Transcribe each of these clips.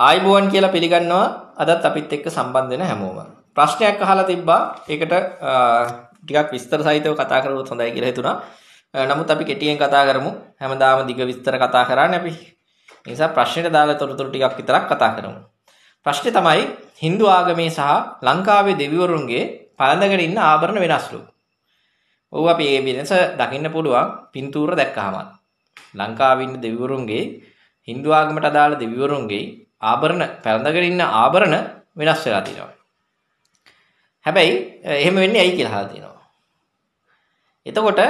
ආයිබුවන් කියලා පිළිගන්නවා අදත් අපිත් එක්ක සම්බන්ධ වෙන හැමෝම. ප්‍රශ්නයක් අහලා තිබ්බා. ඒකට ටිකක් විස්තර සහිතව කතා කරගොත් හොඳයි කියලා හිතුණා. නමුත් අපි කෙටියෙන් කතා කරමු. හැමදාම දිග විස්තර කතා කරන්නේ අපි. ඒ නිසා ප්‍රශ්නෙට දාලා තොරතුරු ටිකක් විතරක් කතා කරමු. ප්‍රශ්නේ තමයි Hindu ආගමේ සහ ලංකාවේ දෙවිවරුන්ගේ පළඳගෙන ඉන්න ආභරණ වෙනස්ලු. ඔව් අපි මේ වෙනස දකින්න පුළුවන් පින්තූර දැක්කහම. ලංකාවේ ඉන්න දෙවිවරුන්ගේ Hindu ආගමට අදාළ දෙවිවරුන්ගේ ආභරණ පැරඳගෙන ඉන්න ආභරණ වෙනස් වෙලා තියෙනවා. හැබැයි එහෙම වෙන්නේ ඇයි කියලා අහලා තියෙනවා. එතකොට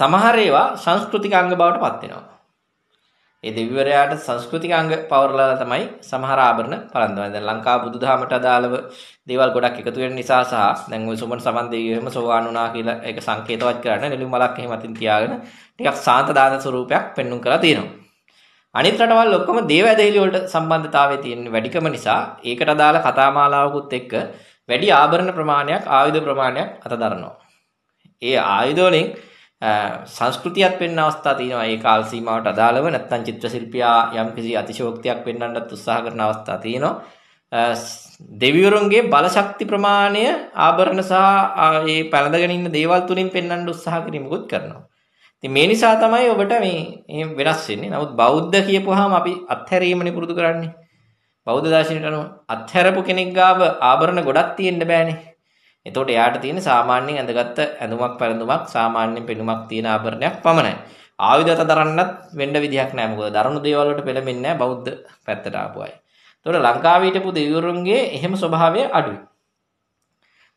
සමහර ඒවා සංස්කෘතික අංග බවට පත් වෙනවා. ඒ දෙවිවරයාට සංස්කෘතික අංග පවරලා තමයි සමහර ආභරණ පරන්දවන්නේ. දැන් ලංකා බුදුදහමට අදාළව දේවල් ගොඩක් එකතු වෙන නිසා සහ දැන් ওই සුමන සමන් දෙවියෝම සෝවාන් වුණා කියලා ඒක සංකේතවත් කරන්න නෙළුම් මලක් එහෙම අතින් තියාගෙන ටිකක් සාන්ත දාන ස්වරූපයක් පෙන්눔 කරලා තියෙනවා. අනිත් රටවල් ඔක්කොම දේවඇදහිලි වලට සම්බන්ධතාවය තියෙන වැඩිකම නිසා ඒකට අදාළ කතාමාලාවකුත් එක්ක වැඩි ආභරණ ප්‍රමාණයක් ආයුධ ප්‍රමාණයක් අතදරනවා. ඒ ආයුධ වලින් සංස්කෘතියක් වෙන්න අවස්ථා තියෙනවා. ඒ කාල සීමාවට අදාළව නැත්නම් චිත්‍ර ශිල්පියා යම්කිසි අතිශෝක්තියක් වෙන්නන්නත් උත්සාහ කරන අවස්ථා තියෙනවා. දෙවිවරුන්ගේ බලශක්ති ප්‍රමාණය ආභරණ සහ ඒ පැලඳගෙන ඉන්න දේවල් තුලින් පෙන්වන්න උත්සාහ කිරීමකුත් කරනවා. ඉතින් මේ නිසා තමයි ඔබට මේ එහෙම වෙනස් වෙන්නේ. නමුත් බෞද්ධ කියපුවාම අපි අත්හැරීමනේ පුරුදු කරන්නේ. බෞද්ධ දර්ශනයට අනුව අත්හැරපු කෙනෙක් ගාව ආභරණ ගොඩක් තියෙන්න බෑනේ. එතකොට එයාට තියෙන සාමාන්‍යයෙන් ඇඳගත්ත ඇඳුමක් පැළඳුමක් සාමාන්‍යයෙන් පෙනුමක් තියෙන ආභරණයක් පමණයි. ආයුධත දරන්නත් වෙන්න විදිහක් නෑ. මොකද දරණු දේවල් වලට පෙළඹෙන්නේ නෑ බෞද්ධ පැත්තට ආපු අය. එතකොට ලංකාවේ හිටපු දෙවිවරුන්ගේ එහෙම ස්වභාවය අඩුයි.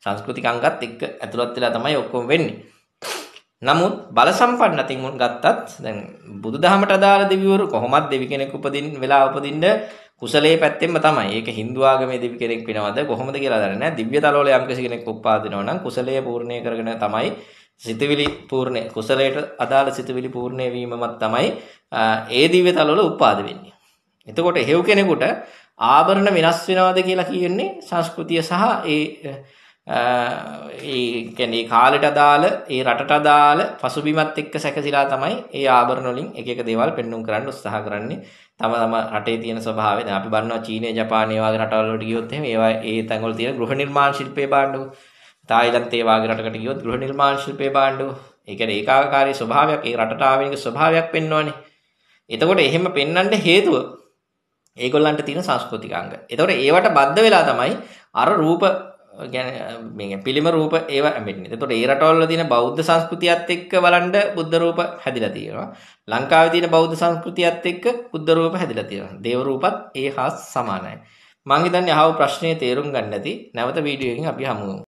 සංස්කෘතික අංගات එක්ක ඇතුළත් වෙලා තමයි ඔක්කොම වෙන්නේ. නමුත් බල සම්පන්න තින් ගත්තත් දැන් බුදුදහමට අදාළ දෙවිවරු කොහොමත් දෙවි කෙනෙක් උපදින් වෙලා උපදින්න කුසලයේ පැත්තෙන්ම තමයි. ඒක Hindu ආගමේ දෙවි කෙනෙක් වෙනවද කොහොමද කියලා දන්නේ නැහැ. දිව්‍ය තලවල යම් කෙනෙක් උපාදිනව නම් කුසලයේ පූර්ණේ කරගෙන තමයි සිතවිලි පූර්ණේ කුසලයට අදාළ සිතවිලි පූර්ණේ වීමමත් තමයි ඒ දිව්‍ය තලවල උපාද වෙන්නේ. එතකොට හේව් කෙනෙකුට ආභරණ වෙනස් වෙනවද කියලා කියන්නේ සංස්කෘතිය සහ ඒ ඒ කියන්නේ කාලෙට අදාළ ඒ රටට අදාළ පසුබිමත් එක්ක සැකසීලා තමයි ඒ ආභරණ වලින් එක එක දේවල් පෙන්눔 කරන්න උත්සාහ කරන්නේ. තම තම රටේ තියෙන ස්වභාවය. දැන් අපි බලනවා චීනය, ජපානය වගේ රටවල් වලට ගියොත් එහෙම ඒවා ඒ තැන්වල තියෙන ගෘහ නිර්මාණ ශිල්පය බලන්නකො. තායිලන්තේ වගේ රටකට ගියොත් ගෘහ නිර්මාණ ශිල්පය බලන්නකො. ඒ කියන්නේ ඒකාකාරී ස්වභාවයක්, ඒ රටට ආවෙනික ස්වභාවයක් පෙන්වන්නේ. එතකොට එහෙම පෙන්වන්න හේතුව ඒගොල්ලන්ට තියෙන සංස්කෘතිකාංග. එතකොට ඒවට බද්ධ වෙලා තමයි අර රූප ගැන පිළිම රූප ඒව ඇමිටනි තොට ඒ රටවල්ල තින බෞද්ධ සංස්කෘතියත් එක්ක බලන්ඩ බුද්ධ රූප හැදිලා තියෙනවා ලංකාව තින බෞද්ධ සංස්කෘතියත් එක්ක බුද්ධ රූප හැදිලා තියෙනවා දේව රූපත් ඒ හා සමානයි මං හිතන්නේ අහව ප්‍රශ්නේ තේරුම් ගන්න නැති නැවත වීඩියෝ එකකින් අපි හමු